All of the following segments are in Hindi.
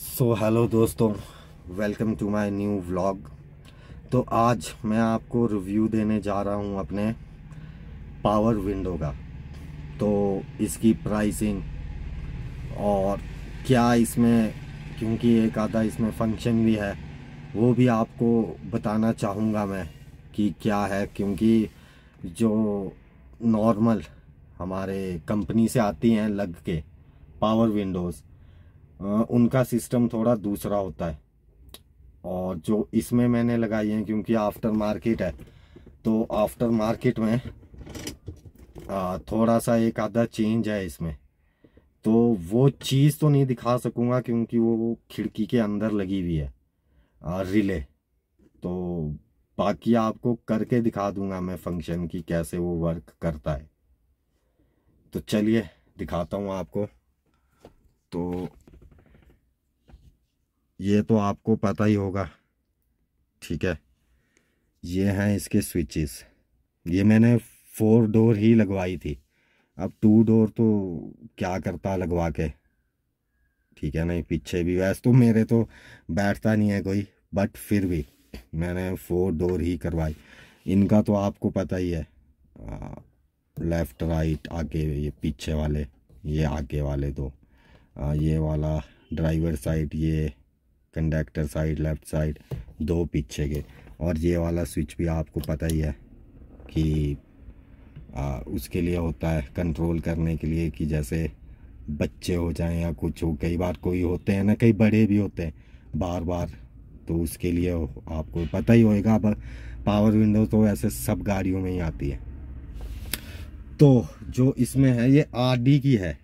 सो हेलो दोस्तों welcome to my new vlog तो आज मैं आपको रिव्यू देने जा रहा हूँ अपने पावर विंडो का तो इसकी प्राइसिंग और क्या इसमें क्योंकि एक आधा इसमें फंक्शन भी है वो भी आपको बताना चाहूँगा मैं कि क्या है क्योंकि जो नॉर्मल हमारे कंपनी से आती हैं लग के पावर विंडोज़ उनका सिस्टम थोड़ा दूसरा होता है और जो इसमें मैंने लगाई है क्योंकि आफ्टर मार्केट है तो आफ्टर मार्केट में थोड़ा सा एक आधा चेंज है इसमें तो वो चीज़ तो नहीं दिखा सकूंगा क्योंकि वो खिड़की के अंदर लगी हुई है रिले तो बाकी आपको करके दिखा दूंगा मैं फंक्शन की कैसे वो वर्क करता है तो चलिए दिखाता हूँ आपको तो ये तो आपको पता ही होगा ठीक है ये हैं इसके स्विचेस ये मैंने फोर डोर ही लगवाई थी अब टू डोर तो क्या करता लगवा के ठीक है नहीं पीछे भी वैसे तो मेरे तो बैठता नहीं है कोई बट फिर भी मैंने फोर डोर ही करवाई इनका तो आपको पता ही है लेफ्ट राइट आगे ये पीछे वाले ये आगे वाले दो आ, ये वाला ड्राइवर साइड ये कंडक्टर साइड लेफ़्ट साइड दो पीछे के और ये वाला स्विच भी आपको पता ही है कि आ, उसके लिए होता है कंट्रोल करने के लिए कि जैसे बच्चे हो जाएं या कुछ हो कई बार कोई होते हैं ना कई बड़े भी होते हैं बार बार तो उसके लिए आपको पता ही होएगा अब पावर विंडो तो ऐसे सब गाड़ियों में ही आती है तो जो इसमें है ये आर की है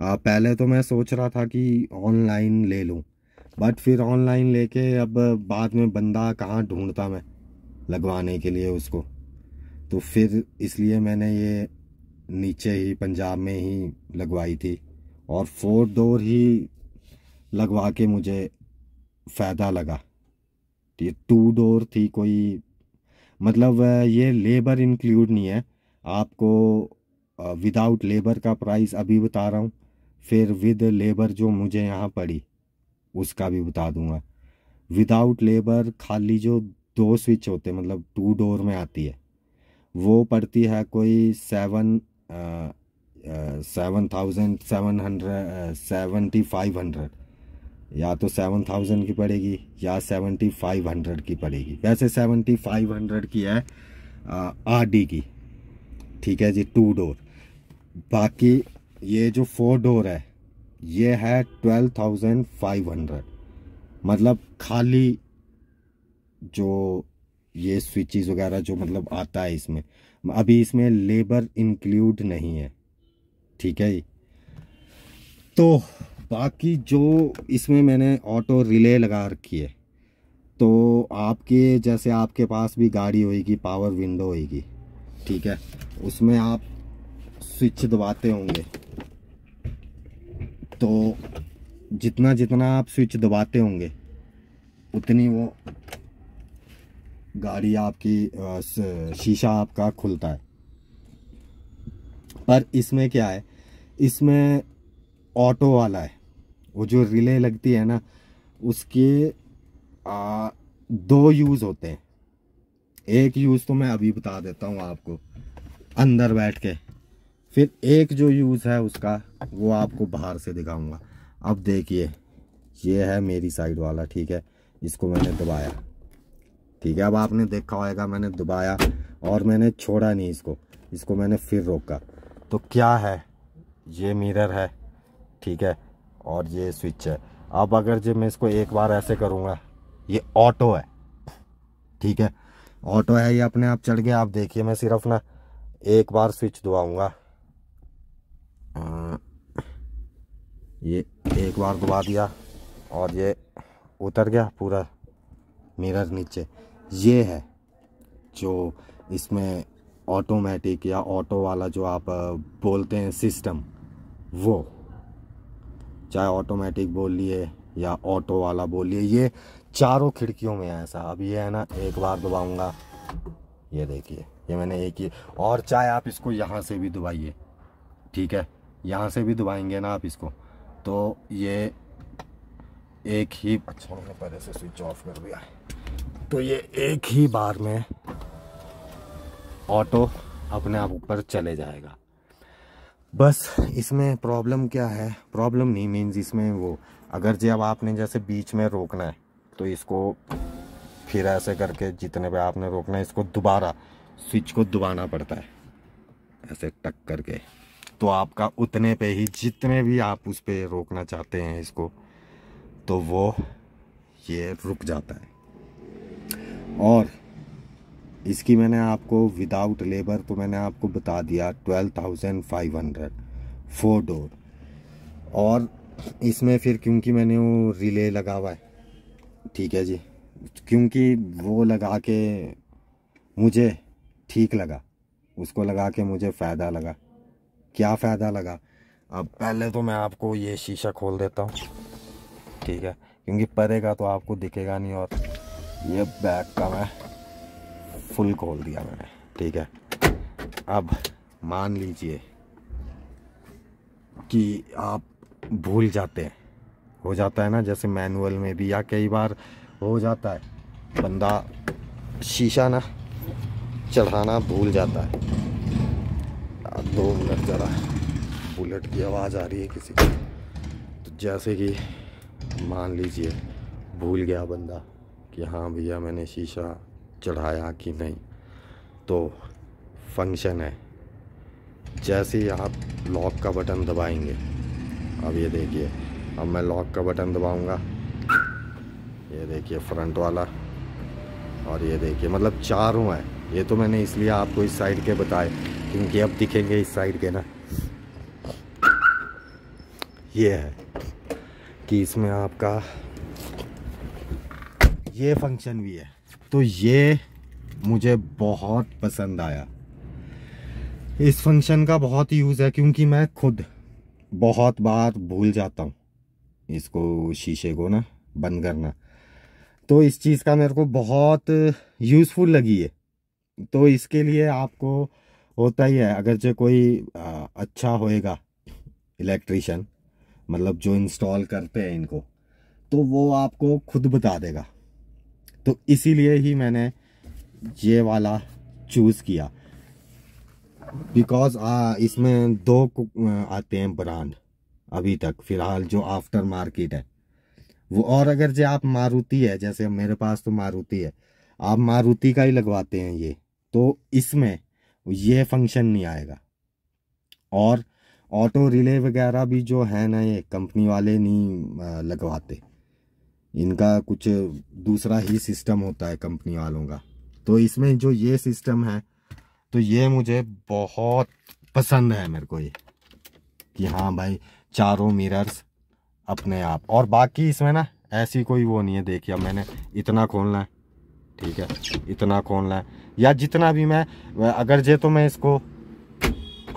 आ, पहले तो मैं सोच रहा था कि ऑनलाइन ले लूँ बट फिर ऑनलाइन लेके अब बाद में बंदा कहाँ ढूंढता मैं लगवाने के लिए उसको तो फिर इसलिए मैंने ये नीचे ही पंजाब में ही लगवाई थी और फोर डोर ही लगवा के मुझे फ़ायदा लगा ये टू डोर थी कोई मतलब ये लेबर इंक्लूड नहीं है आपको विदाउट लेबर का प्राइस अभी बता रहा हूँ फिर विद लेबर जो मुझे यहाँ पड़ी उसका भी बता दूंगा विदाउट लेबर खाली जो दो स्विच होते हैं मतलब टू डोर में आती है वो पड़ती है कोई seven seven thousand seven hundred seventy five hundred या तो सेवन थाउजेंड की पड़ेगी या सेवेंटी फाइव हंड्रेड की पड़ेगी वैसे सेवेंटी फाइव हंड्रेड की है आर डी की ठीक है जी टू डोर बाकी ये जो फोर डोर है ये है ट्वेल्व थाउजेंड फाइव हंड्रेड मतलब खाली जो ये स्विचेस वगैरह जो मतलब आता है इसमें अभी इसमें लेबर इंक्लूड नहीं है ठीक है तो बाकी जो इसमें मैंने ऑटो रिले लगा रखी है तो आपके जैसे आपके पास भी गाड़ी होएगी पावर विंडो होएगी ठीक है उसमें आप स्विच दबाते होंगे तो जितना जितना आप स्विच दबाते होंगे उतनी वो गाड़ी आपकी शीशा आपका खुलता है पर इसमें क्या है इसमें ऑटो वाला है वो जो रिले लगती है ना उसके आ, दो यूज़ होते हैं एक यूज़ तो मैं अभी बता देता हूँ आपको अंदर बैठ के फिर एक जो यूज़ है उसका वो आपको बाहर से दिखाऊंगा अब देखिए ये है मेरी साइड वाला ठीक है इसको मैंने दबाया ठीक है अब आपने देखा होगा मैंने दबाया और मैंने छोड़ा नहीं इसको इसको मैंने फिर रोका तो क्या है ये मिरर है ठीक है और ये स्विच है अब अगर जब मैं इसको एक बार ऐसे करूँगा ये ऑटो है ठीक है ऑटो है ये अपने आप चढ़ गया आप देखिए मैं सिर्फ ना एक बार स्विच दबाऊँगा ये एक बार दबा दिया और ये उतर गया पूरा मिरर नीचे ये है जो इसमें ऑटोमेटिक या ऑटो वाला जो आप बोलते हैं सिस्टम वो चाहे ऑटोमेटिक बोलिए या ऑटो वाला बोलिए ये चारों खिड़कियों में है ऐसा अब ये है ना एक बार दबाऊंगा ये देखिए ये मैंने एक ही और चाहे आप इसको यहाँ से भी दबाइए ठीक है यहाँ से भी दबाएंगे ना आप इसको तो ये एक ही अच्छा पहले से स्विच ऑफ कर दिया तो ये एक ही बार में ऑटो अपने आप ऊपर चले जाएगा बस इसमें प्रॉब्लम क्या है प्रॉब्लम नहीं मीन्स इसमें वो अगर जब आपने जैसे बीच में रोकना है तो इसको फिर ऐसे करके जितने पे आपने रोकना है इसको दोबारा स्विच को दबाना पड़ता है ऐसे टक करके तो आपका उतने पे ही जितने भी आप उस पर रोकना चाहते हैं इसको तो वो ये रुक जाता है और इसकी मैंने आपको विदाउट लेबर तो मैंने आपको बता दिया twelve thousand five hundred four door और इसमें फिर क्योंकि मैंने वो रिले लगा हुआ है ठीक है जी क्योंकि वो लगा के मुझे ठीक लगा उसको लगा के मुझे फ़ायदा लगा क्या फ़ायदा लगा अब पहले तो मैं आपको ये शीशा खोल देता हूँ ठीक है क्योंकि पड़ेगा तो आपको दिखेगा नहीं और ये बैग का मैं फुल खोल दिया मैंने ठीक है अब मान लीजिए कि आप भूल जाते हैं हो जाता है ना जैसे मैनुअल में भी या कई बार हो जाता है बंदा शीशा ना चढ़ाना भूल जाता है दो मिनट ज़रा बुलेट की आवाज़ आ रही है किसी की तो जैसे कि मान लीजिए भूल गया बंदा कि हाँ भैया मैंने शीशा चढ़ाया कि नहीं तो फंक्शन है जैसे ही आप लॉक का बटन दबाएंगे अब ये देखिए अब मैं लॉक का बटन दबाऊंगा ये देखिए फ्रंट वाला और ये देखिए मतलब चारों हैं ये तो मैंने इसलिए आपको इस साइड के बताए क्योंकि अब दिखेंगे इस साइड के ना ये है कि इसमें आपका ये फंक्शन भी है तो ये मुझे बहुत पसंद आया इस फंक्शन का बहुत यूज़ है क्योंकि मैं खुद बहुत बार भूल जाता हूँ इसको शीशे को ना बंद करना तो इस चीज़ का मेरे को बहुत यूज़फुल लगी है तो इसके लिए आपको होता ही है अगर जो कोई आ, अच्छा होएगा इलेक्ट्रीशियन मतलब जो इंस्टॉल करते हैं इनको तो वो आपको खुद बता देगा तो इसीलिए ही मैंने ये वाला चूज़ किया बिकॉज इसमें दो आते हैं ब्रांड अभी तक फ़िलहाल जो आफ्टर मार्केट है वो और अगर जो आप मारुति है जैसे मेरे पास तो मारुति है आप मारुति का ही लगवाते हैं ये तो इसमें यह फंक्शन नहीं आएगा और ऑटो रिले वगैरह भी जो है ना ये कंपनी वाले नहीं लगवाते इनका कुछ दूसरा ही सिस्टम होता है कंपनी वालों का तो इसमें जो ये सिस्टम है तो ये मुझे बहुत पसंद है मेरे को ये कि हाँ भाई चारों मिरर्स अपने आप और बाकी इसमें ना ऐसी कोई वो नहीं है देखिए मैंने इतना खोलना है ठीक है इतना कौन लाए या जितना भी मैं अगर जे तो मैं इसको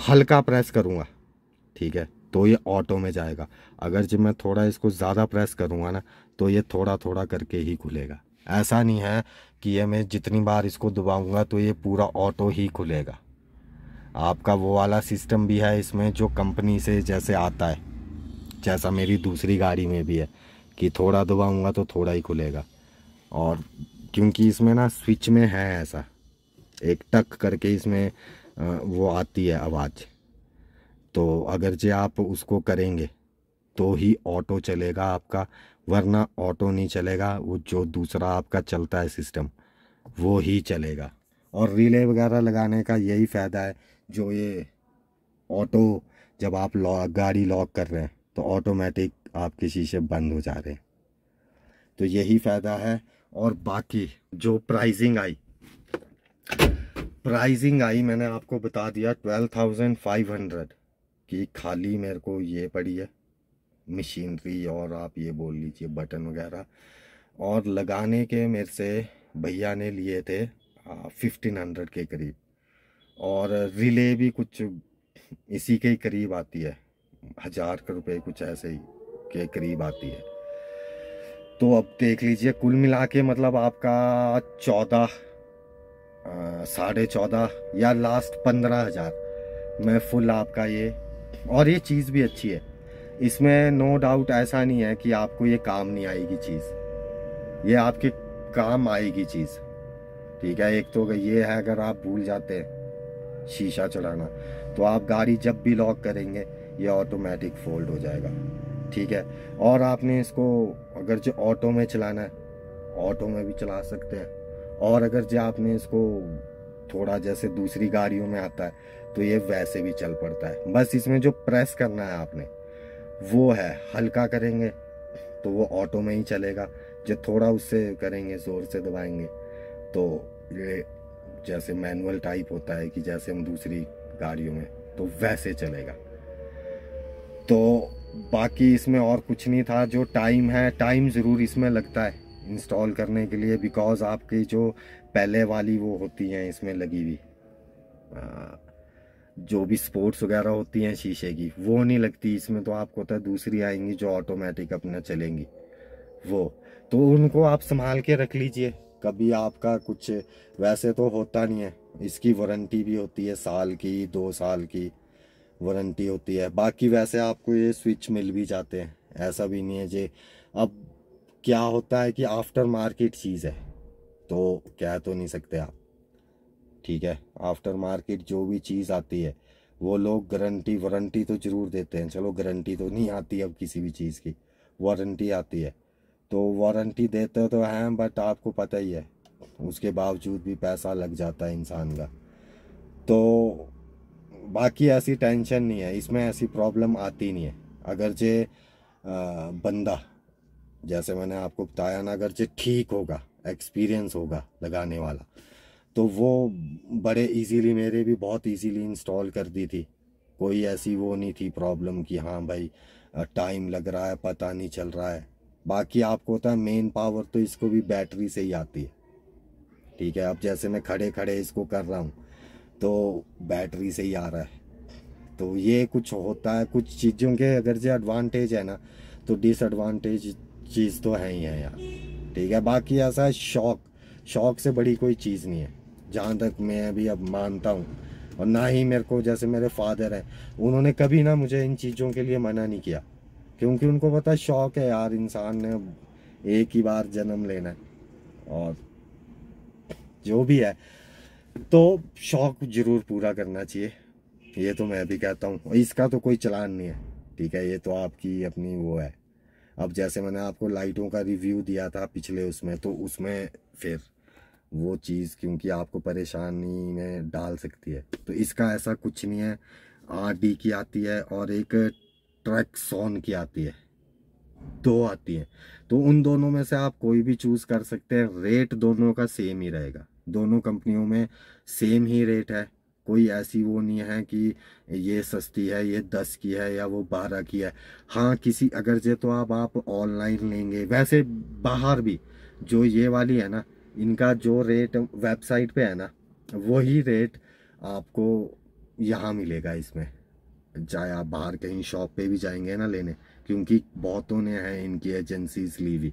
हल्का प्रेस करूँगा ठीक है तो ये ऑटो में जाएगा अगर जब मैं थोड़ा इसको ज़्यादा प्रेस करूँगा ना तो ये थोड़ा थोड़ा करके ही खुलेगा ऐसा नहीं है कि ये मैं जितनी बार इसको दबाऊँगा तो ये पूरा ऑटो ही खुलेगा आपका वो वाला सिस्टम भी है इसमें जो कंपनी से जैसे आता है जैसा मेरी दूसरी गाड़ी में भी है कि थोड़ा दबाऊँगा तो थोड़ा ही खुलेगा और क्योंकि इसमें ना स्विच में है ऐसा एक टक करके इसमें वो आती है आवाज़ तो अगर जे आप उसको करेंगे तो ही ऑटो चलेगा आपका वरना ऑटो नहीं चलेगा वो जो दूसरा आपका चलता है सिस्टम वो ही चलेगा और रिले वगैरह लगाने का यही फ़ायदा है जो ये ऑटो जब आप लॉक गाड़ी लॉक कर रहे हैं तो ऑटोमेटिक आपके शीशे बंद हो जा रहे हैं तो यही फ़ायदा है और बाकी जो प्राइजिंग आई प्राइजिंग आई मैंने आपको बता दिया ट्वेल्व थाउजेंड फाइव हंड्रेड कि खाली मेरे को ये पड़ी है मशीनरी और आप ये बोल लीजिए बटन वगैरह और लगाने के मेरे से भैया ने लिए थे फिफ्टीन हंड्रेड के करीब और रिले भी कुछ इसी के करीब आती है हज़ार के रुपये कुछ ऐसे ही के करीब आती है तो अब देख लीजिए कुल मिला के मतलब आपका चौदह साढ़े चौदह या लास्ट पंद्रह हज़ार में फुल आपका ये और ये चीज़ भी अच्छी है इसमें नो डाउट ऐसा नहीं है कि आपको ये काम नहीं आएगी चीज़ ये आपके काम आएगी चीज़ ठीक है एक तो ये है अगर आप भूल जाते हैं शीशा चढ़ाना तो आप गाड़ी जब भी लॉक करेंगे ये ऑटोमेटिक फोल्ड हो जाएगा ठीक है और आपने इसको अगर जो ऑटो में चलाना है ऑटो में भी चला सकते हैं और अगर जो आपने इसको थोड़ा जैसे दूसरी गाड़ियों में आता है तो ये वैसे भी चल पड़ता है बस इसमें जो प्रेस करना है आपने वो है हल्का करेंगे तो वो ऑटो में ही चलेगा जो थोड़ा उससे करेंगे ज़ोर से दबाएंगे तो ये जैसे मैनुअल टाइप होता है कि जैसे हम दूसरी गाड़ियों में तो वैसे चलेगा तो बाकी इसमें और कुछ नहीं था जो टाइम है टाइम ज़रूर इसमें लगता है इंस्टॉल करने के लिए बिकॉज़ आपकी जो पहले वाली वो होती हैं इसमें लगी हुई जो भी स्पोर्ट्स वगैरह होती हैं शीशे की वो नहीं लगती इसमें तो आपको होता तो है दूसरी आएंगी जो ऑटोमेटिक अपना चलेंगी वो तो उनको आप संभाल के रख लीजिए कभी आपका कुछ वैसे तो होता नहीं है इसकी वारंटी भी होती है साल की दो साल की वारंटी होती है बाकी वैसे आपको ये स्विच मिल भी जाते हैं ऐसा भी नहीं है जे अब क्या होता है कि आफ्टर मार्केट चीज़ है तो कह तो नहीं सकते आप ठीक है आफ्टर मार्केट जो भी चीज़ आती है वो लोग गारंटी वारंटी तो ज़रूर देते हैं चलो गारंटी तो नहीं आती अब किसी भी चीज़ की वारंटी आती है तो वारंटी देते तो हैं बट आपको पता ही है उसके बावजूद भी पैसा लग जाता है इंसान का तो बाकी ऐसी टेंशन नहीं है इसमें ऐसी प्रॉब्लम आती नहीं है अगर जे बंदा जैसे मैंने आपको बताया ना अगर जे ठीक होगा एक्सपीरियंस होगा लगाने वाला तो वो बड़े इजीली मेरे भी बहुत इजीली इंस्टॉल कर दी थी कोई ऐसी वो नहीं थी प्रॉब्लम कि हाँ भाई टाइम लग रहा है पता नहीं चल रहा है बाकी आपको होता है मेन पावर तो इसको भी बैटरी से ही आती है ठीक है अब जैसे मैं खड़े खड़े इसको कर रहा हूँ तो बैटरी से ही आ रहा है तो ये कुछ होता है कुछ चीज़ों के अगर जो एडवांटेज है ना तो डिसएडवांटेज चीज़ तो है ही है यार ठीक है बाकी ऐसा है शौक शौक से बड़ी कोई चीज़ नहीं है जहाँ तक मैं अभी अब मानता हूँ और ना ही मेरे को जैसे मेरे फादर हैं उन्होंने कभी ना मुझे इन चीज़ों के लिए मना नहीं किया क्योंकि उनको पता शौक है यार इंसान ने एक ही बार जन्म लेना है और जो भी है तो शौक जरूर पूरा करना चाहिए ये तो मैं भी कहता हूँ इसका तो कोई चलान नहीं है ठीक है ये तो आपकी अपनी वो है अब जैसे मैंने आपको लाइटों का रिव्यू दिया था पिछले उसमें तो उसमें फिर वो चीज़ क्योंकि आपको परेशानी में डाल सकती है तो इसका ऐसा कुछ नहीं है आर डी की आती है और एक सोन की आती है दो आती हैं तो उन दोनों में से आप कोई भी चूज़ कर सकते हैं रेट दोनों का सेम ही रहेगा दोनों कंपनियों में सेम ही रेट है कोई ऐसी वो नहीं है कि ये सस्ती है ये दस की है या वो बारह की है हाँ किसी अगर जे तो आप आप ऑनलाइन लेंगे वैसे बाहर भी जो ये वाली है ना इनका जो रेट वेबसाइट पे है ना वही रेट आपको यहाँ मिलेगा इसमें चाहे आप बाहर कहीं शॉप पे भी जाएंगे ना लेने क्योंकि बहुतों ने हैं इनकी एजेंसीज ली हुई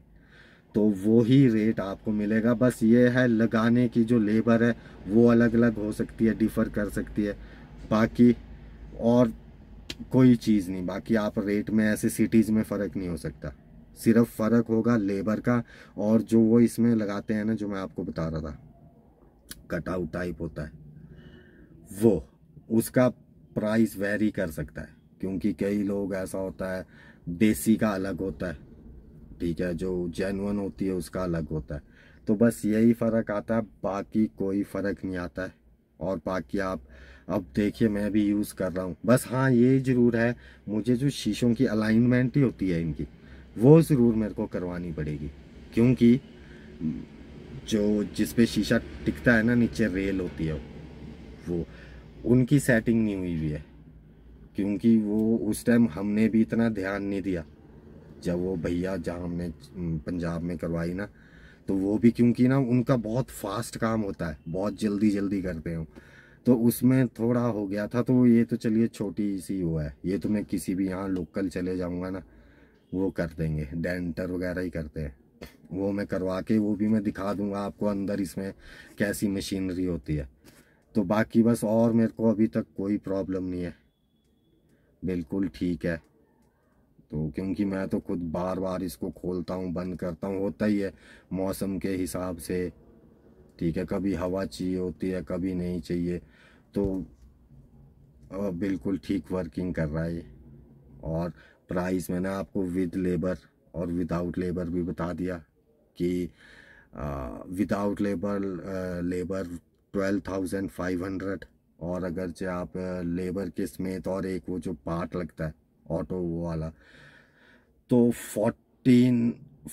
तो वो ही रेट आपको मिलेगा बस ये है लगाने की जो लेबर है वो अलग अलग हो सकती है डिफ़र कर सकती है बाकी और कोई चीज़ नहीं बाकी आप रेट में ऐसे सिटीज़ में फ़र्क नहीं हो सकता सिर्फ फ़र्क होगा लेबर का और जो वो इसमें लगाते हैं ना जो मैं आपको बता रहा था कटआउट टाइप होता है वो उसका प्राइस वेरी कर सकता है क्योंकि कई लोग ऐसा होता है देसी का अलग होता है ठीक है जो जेनवन होती है उसका अलग होता है तो बस यही फ़र्क आता है बाकी कोई फ़र्क नहीं आता है और बाकी आप अब देखिए मैं भी यूज़ कर रहा हूँ बस हाँ ये ज़रूर है मुझे जो शीशों की अलाइनमेंट ही होती है इनकी वो ज़रूर मेरे को करवानी पड़ेगी क्योंकि जो जिस पे शीशा टिकता है ना नीचे रेल होती है वो उनकी सेटिंग नहीं हुई हुई है क्योंकि वो उस टाइम हमने भी इतना ध्यान नहीं दिया जब वो भैया जहाँ हमने पंजाब में करवाई ना तो वो भी क्योंकि ना उनका बहुत फास्ट काम होता है बहुत जल्दी जल्दी करते हो तो उसमें थोड़ा हो गया था तो ये तो चलिए छोटी सी हुआ है ये तो मैं किसी भी यहाँ लोकल चले जाऊँगा ना वो कर देंगे डेंटर वगैरह ही करते हैं वो मैं करवा के वो भी मैं दिखा दूँगा आपको अंदर इसमें कैसी मशीनरी होती है तो बाकी बस और मेरे को अभी तक कोई प्रॉब्लम नहीं है बिल्कुल ठीक है तो क्योंकि मैं तो खुद बार बार इसको खोलता हूँ बंद करता हूँ होता ही है मौसम के हिसाब से ठीक है कभी हवा चाहिए होती है कभी नहीं चाहिए तो बिल्कुल ठीक वर्किंग कर रहा है और प्राइस मैंने आपको विद लेबर और विदाउट लेबर भी बता दिया कि without labour labour twelve thousand five hundred और अगर जो आप लेबर के समेत और एक वो जो पार्ट लगता है ऑटो वाला तो फोर्टीन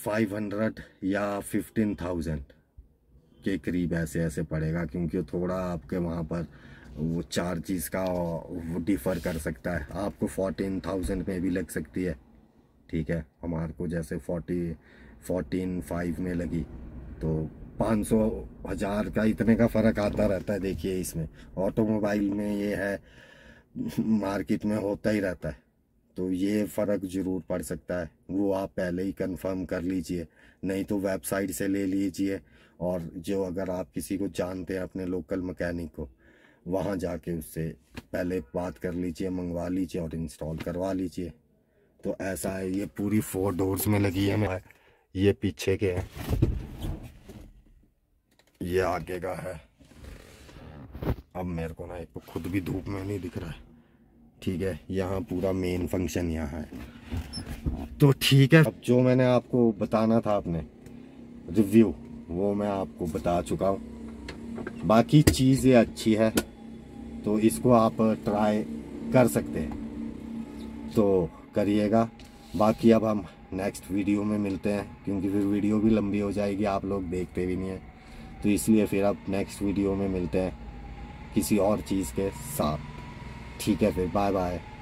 फाइव हंड्रेड या फिफ्टीन थाउजेंड के करीब ऐसे ऐसे पड़ेगा क्योंकि थोड़ा आपके वहाँ पर वो चार्जेस का डिफ़र कर सकता है आपको फोर्टीन थाउजेंड में भी लग सकती है ठीक है हमारे को जैसे फोर्टी फोर्टीन फाइव में लगी तो पाँच सौ हज़ार का इतने का फ़र्क आता रहता है देखिए इसमें ऑटोमोबाइल में ये है मार्केट में होता ही रहता है तो ये फ़र्क ज़रूर पड़ सकता है वो आप पहले ही कंफर्म कर लीजिए नहीं तो वेबसाइट से ले लीजिए और जो अगर आप किसी को जानते हैं अपने लोकल मकैनिक को वहाँ जाके उससे पहले बात कर लीजिए मंगवा लीजिए और इंस्टॉल करवा लीजिए तो ऐसा है ये पूरी फोर डोर्स में लगी है मैं ये पीछे के हैं ये आगे का है अब मेरे को ना एक तो खुद भी धूप में नहीं दिख रहा है ठीक है यहाँ पूरा मेन फंक्शन यहाँ है तो ठीक है अब जो मैंने आपको बताना था आपने रिव्यू वो मैं आपको बता चुका हूँ बाकी चीज़ ये अच्छी है तो इसको आप ट्राई कर सकते हैं तो करिएगा बाकी अब हम नेक्स्ट वीडियो में मिलते हैं क्योंकि फिर वीडियो भी लंबी हो जाएगी आप लोग देखते भी नहीं हैं तो इसलिए फिर आप नेक्स्ट वीडियो में मिलते हैं किसी और चीज़ के साथ 铁嘅你拜拜。